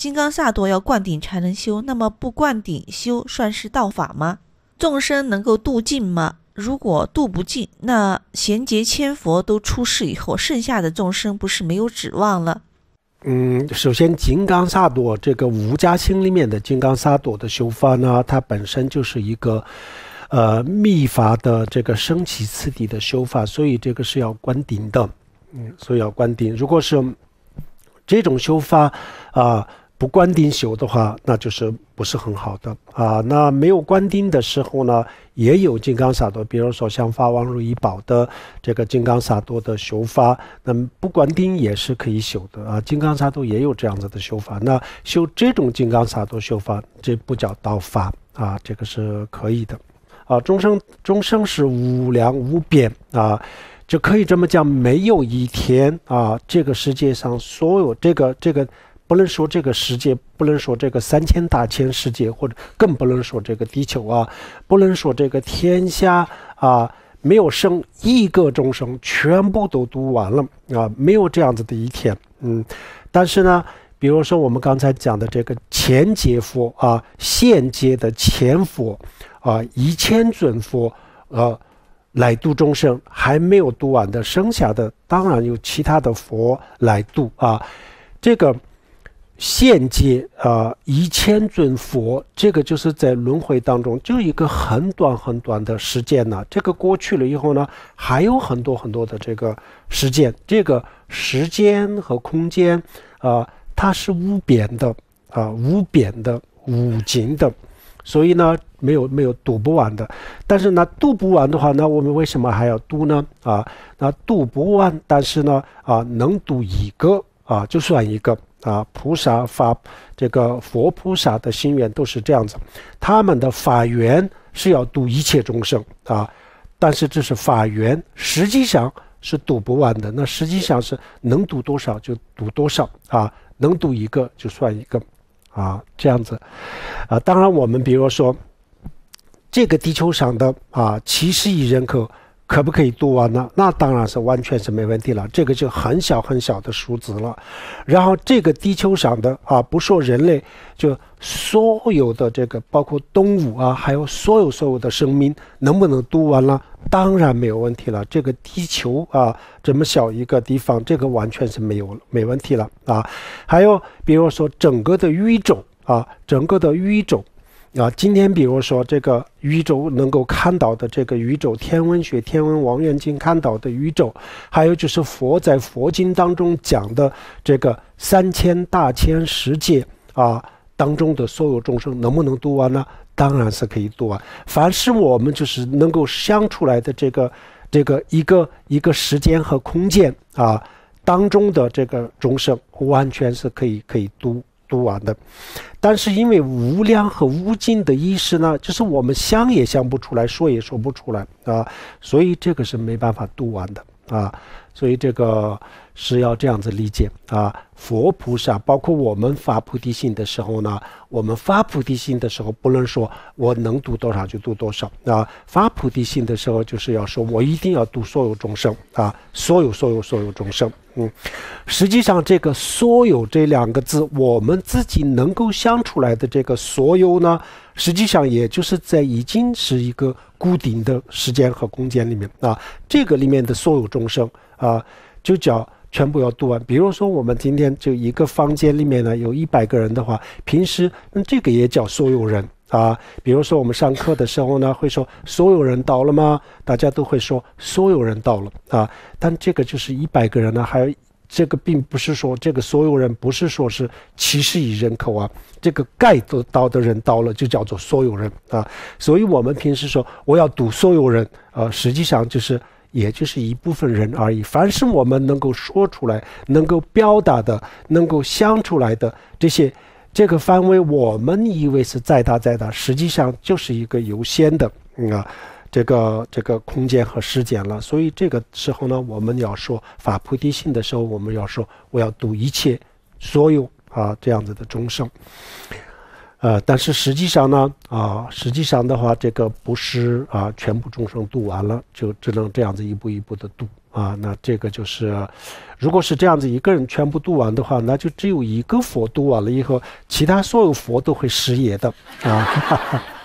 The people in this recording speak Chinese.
金刚萨埵要灌顶才能修，那么不灌顶修算是道法吗？众生能够度尽吗？如果度不尽，那贤劫千佛都出世以后，剩下的众生不是没有指望了？嗯，首先金刚萨埵这个无家心里面的金刚萨埵的修法呢，它本身就是一个呃密法的这个升起次第的修法，所以这个是要关顶的。嗯，所以要关顶。如果是这种修法啊。不观丁修的话，那就是不是很好的啊。那没有观丁的时候呢，也有金刚萨多，比如说像法王如意宝的这个金刚萨多的修法，那不观丁也是可以修的啊。金刚萨多也有这样子的修法。那修这种金刚萨多修法，这不叫道法啊，这个是可以的啊。终生终生是无量无边啊，就可以这么讲，没有一天啊，这个世界上所有这个这个。不能说这个世界，不能说这个三千大千世界，或者更不能说这个地球啊，不能说这个天下啊，没有生一个众生全部都读完了啊，没有这样子的一天。嗯，但是呢，比如说我们刚才讲的这个前劫佛啊，现劫的前佛啊，一千尊佛啊。来度众生，还没有读完的剩下的，当然有其他的佛来度啊，这个。现界啊，一千尊佛，这个就是在轮回当中，就一个很短很短的时间了。这个过去了以后呢，还有很多很多的这个时间，这个时间和空间，啊，它是无边的啊，无边的无尽的，所以呢，没有没有渡不完的。但是呢，渡不完的话，那我们为什么还要渡呢？啊，那渡不完，但是呢，啊，能渡一个啊，就算一个。啊，菩萨发这个佛菩萨的心愿都是这样子，他们的法缘是要度一切众生啊，但是这是法缘，实际上是度不完的。那实际上是能度多少就度多少啊，能度一个就算一个，啊，这样子。啊，当然我们比如说这个地球上的啊七十亿人口。可不可以读完呢？那当然是完全是没问题了，这个就很小很小的数值了。然后这个地球上的啊，不说人类，就所有的这个，包括动物啊，还有所有所有的生命，能不能读完了？当然没有问题了。这个地球啊，这么小一个地方，这个完全是没有没问题了啊。还有比如说整个的语种啊，整个的语种。啊，今天比如说这个宇宙能够看到的这个宇宙，天文学、天文望远镜看到的宇宙，还有就是佛在佛经当中讲的这个三千大千世界啊当中的所有众生，能不能读完呢？当然是可以读完。凡是我们就是能够想出来的这个这个一个一个时间和空间啊当中的这个众生，完全是可以可以读。读完的，但是因为无量和无尽的意思呢，就是我们想也想不出来，说也说不出来啊，所以这个是没办法读完的啊。所以这个是要这样子理解啊！佛菩萨，包括我们发菩提心的时候呢，我们发菩提心的时候，不能说我能读多少就读多少啊！发菩提心的时候，就是要说我一定要读所有众生啊！所有所有所有众生，嗯，实际上这个“所有”这两个字，我们自己能够想出来的这个“所有”呢，实际上也就是在已经是一个固定的时间和空间里面啊，这个里面的所有众生。啊，就叫全部要读完。比如说，我们今天就一个房间里面呢，有一百个人的话，平时，那这个也叫所有人啊。比如说，我们上课的时候呢，会说所有人到了吗？大家都会说所有人到了啊。但这个就是一百个人呢，还有这个并不是说这个所有人不是说是七十亿人口啊，这个盖得到的人到了就叫做所有人啊。所以我们平时说我要读所有人，啊，实际上就是。也就是一部分人而已。凡是我们能够说出来、能够表达的、能够想出来的这些，这个范围我们以为是再大再大，实际上就是一个有限的啊，这个这个空间和时间了。所以这个时候呢，我们要说发菩提心的时候，我们要说我要度一切所有啊这样子的众生。呃，但是实际上呢，啊，实际上的话，这个不是啊，全部众生度完了，就只能这样子一步一步的度啊。那这个就是，如果是这样子一个人全部度完的话，那就只有一个佛度完了以后，其他所有佛都会失言的啊。